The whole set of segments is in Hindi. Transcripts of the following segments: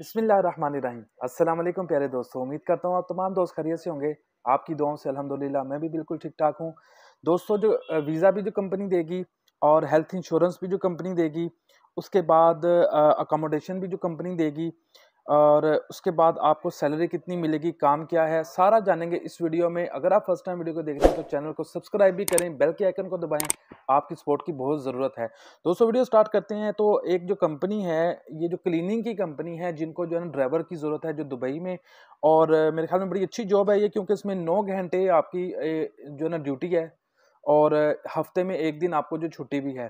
बिसमीम अस्सलाम वालेकुम प्यारे दोस्तों उम्मीद करता हूँ आप तमाम दोस्त खरीत से होंगे आपकी दुआओं से अल्हम्दुलिल्लाह मैं भी बिल्कुल ठीक ठाक हूँ दोस्तों जो वीज़ा भी जो कंपनी देगी और हेल्थ इंश्योरेंस भी जो कंपनी देगी उसके बाद अकोमोडेशन भी जो कंपनी देगी और उसके बाद आपको सैलरी कितनी मिलेगी काम क्या है सारा जानेंगे इस वीडियो में अगर आप फर्स्ट टाइम वीडियो को देख रहे हैं तो चैनल को सब्सक्राइब भी करें बेल के आइकन को दबाएं आपकी सपोर्ट की बहुत ज़रूरत है दोस्तों वीडियो स्टार्ट करते हैं तो एक जो कंपनी है ये जो क्लीनिंग की कंपनी है जिनको जो है ना ड्राइवर की ज़रूरत है जो दुबई में और मेरे ख्याल में बड़ी अच्छी जॉब है ये क्योंकि इसमें नौ घंटे आपकी जो है ना ड्यूटी है और हफ्ते में एक दिन आपको जो छुट्टी भी है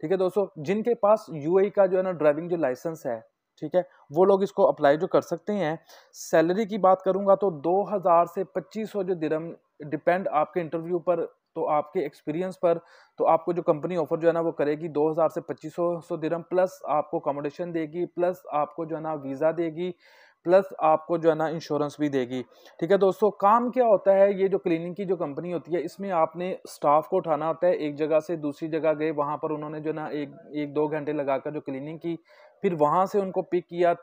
ठीक है दोस्तों जिनके पास यूएई e का जो है ना ड्राइविंग जो लाइसेंस है ठीक है वो लोग इसको अप्लाई जो कर सकते हैं सैलरी की बात करूँगा तो 2000 से 2500 जो दिरम डिपेंड आपके इंटरव्यू पर तो आपके एक्सपीरियंस पर तो आपको जो कंपनी ऑफर जो है ना वो करेगी 2000 से 2500 सौ दिरम प्लस आपको अकोमोडेशन देगी प्लस आपको जो है ना वीज़ा देगी प्लस आपको जो है ना इंश्योरेंस भी देगी ठीक है दोस्तों काम क्या होता है ये जो क्लीनिंग की जो कंपनी होती है इसमें आपने स्टाफ को उठाना होता है एक जगह से दूसरी जगह गए वहाँ पर उन्होंने जो है ना एक एक दो घंटे लगाकर जो क्लीनिंग की फिर वहाँ से उनको पिक किया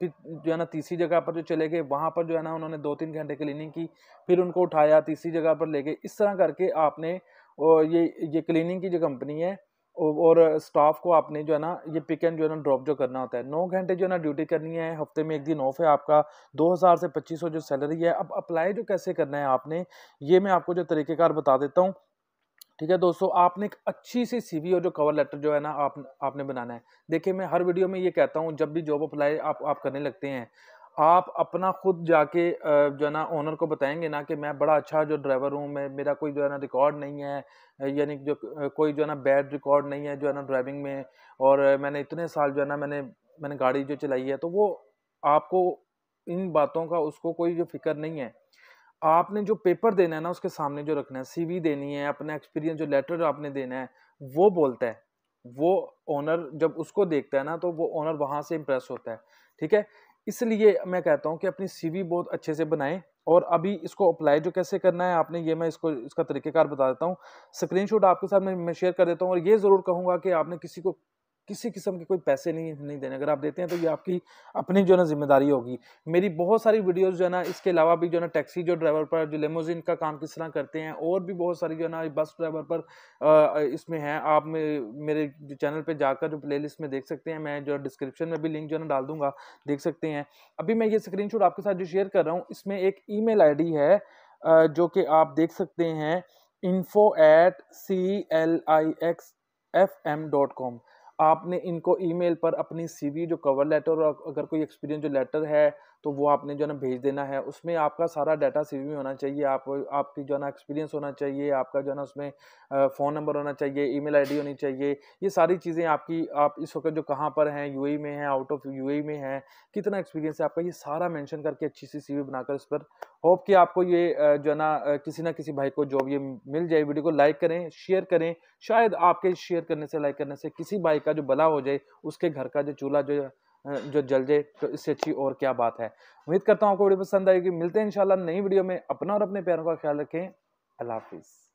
फिर जो है ना तीसरी जगह पर जो चले गए वहाँ पर जो है ना उन्होंने दो तीन घंटे क्लीनिंग की फिर उनको उठाया तीसरी जगह पर ले गए इस तरह करके आपने ये ये क्लीनिंग की जो कंपनी है और स्टाफ को आपने जो है ना ये पिक एंड जो है ना ड्रॉप जो करना होता है नौ घंटे जो है ना ड्यूटी करनी है हफ्ते में एक दिन ऑफ है आपका दो हज़ार से पच्चीस सौ जो सैलरी है अब अप्लाई जो कैसे करना है आपने ये मैं आपको जो तरीक़ेकार बता देता हूँ ठीक है दोस्तों आपने एक अच्छी सी सीवी और जो कवर लेटर जो है ना आप आपने बनाना है देखिए मैं हर वीडियो में ये कहता हूँ जब भी जॉब अप्लाई आप आप करने लगते हैं आप अपना खुद जाके जो है ना ओनर को बताएंगे ना कि मैं बड़ा अच्छा जो ड्राइवर हूँ मैं मेरा कोई जो है ना रिकॉर्ड नहीं है यानी जो कोई जो है ना बैड रिकॉर्ड नहीं है जो है ना ड्राइविंग में और मैंने इतने साल जो है ना मैंने मैंने गाड़ी जो चलाई है तो वो आपको इन बातों का उसको कोई जो फिक्र नहीं है आपने जो पेपर देना है ना उसके सामने जो रखना है सीवी देनी है अपना एक्सपीरियंस जो लेटर आपने देना है वो बोलता है वो ऑनर जब उसको देखता है ना तो वो ओनर वहाँ से इम्प्रेस होता है ठीक है इसलिए मैं कहता हूँ कि अपनी सीवी बहुत अच्छे से बनाएं और अभी इसको अप्लाई जो कैसे करना है आपने ये मैं इसको इसका तरीक़ेकार बता देता हूँ स्क्रीनशॉट आपके साथ मैं मैं शेयर कर देता हूँ और ये ज़रूर कहूँगा कि आपने किसी को किसी किस्म के कोई पैसे नहीं नहीं देने अगर आप देते हैं तो ये आपकी अपनी जो है ना जिम्मेदारी होगी मेरी बहुत सारी वीडियोज़ जो है ना इसके अलावा भी जो है ना टैक्सी जो ड्राइवर पर जो लेमोजिन का काम किस तरह करते हैं और भी बहुत सारी जो है ना बस ड्राइवर पर इसमें हैं आप मेरे चैनल पर जाकर जो प्ले में देख सकते हैं मैं जो डिस्क्रिप्शन में भी लिंक जो है ना डाल दूंगा देख सकते हैं अभी मैं ये स्क्रीन आपके साथ जो शेयर कर रहा हूँ इसमें एक ई मेल है जो कि आप देख सकते हैं info at C L I X F M dot com आपने इनको ईमेल पर अपनी सीवी जो कवर लेटर और अगर कोई एक्सपीरियंस जो लेटर है तो वो आपने जो है ना भेज देना है उसमें आपका सारा डाटा सीवी में होना चाहिए आप आपकी जो है ना एक्सपीरियंस होना चाहिए आपका जो है ना उसमें फ़ोन नंबर होना चाहिए ईमेल आईडी होनी चाहिए ये सारी चीज़ें आपकी आप इस वक्त जो कहाँ पर हैं यू e में हैं आउट ऑफ यू में हैं कितना एक्सपीरियंस है आपका ये सारा मैंशन करके अच्छी सी सी बनाकर इस पर होप कि आपको ये जो है ना किसी ना किसी भाई को जॉब ये मिल जाए वीडियो को लाइक करें शेयर करें शायद आपके शेयर करने से लाइक करने से किसी भाई का का जो भला हो जाए उसके घर का जो चूल्हा जो जो जल जाए तो इससे अच्छी और क्या बात है उम्मीद करता हूँ आपको वीडियो पसंद आएगी मिलते हैं इंशाल्लाह नई वीडियो में अपना और अपने प्यारों का ख्याल रखें अल्लाह हाफिज़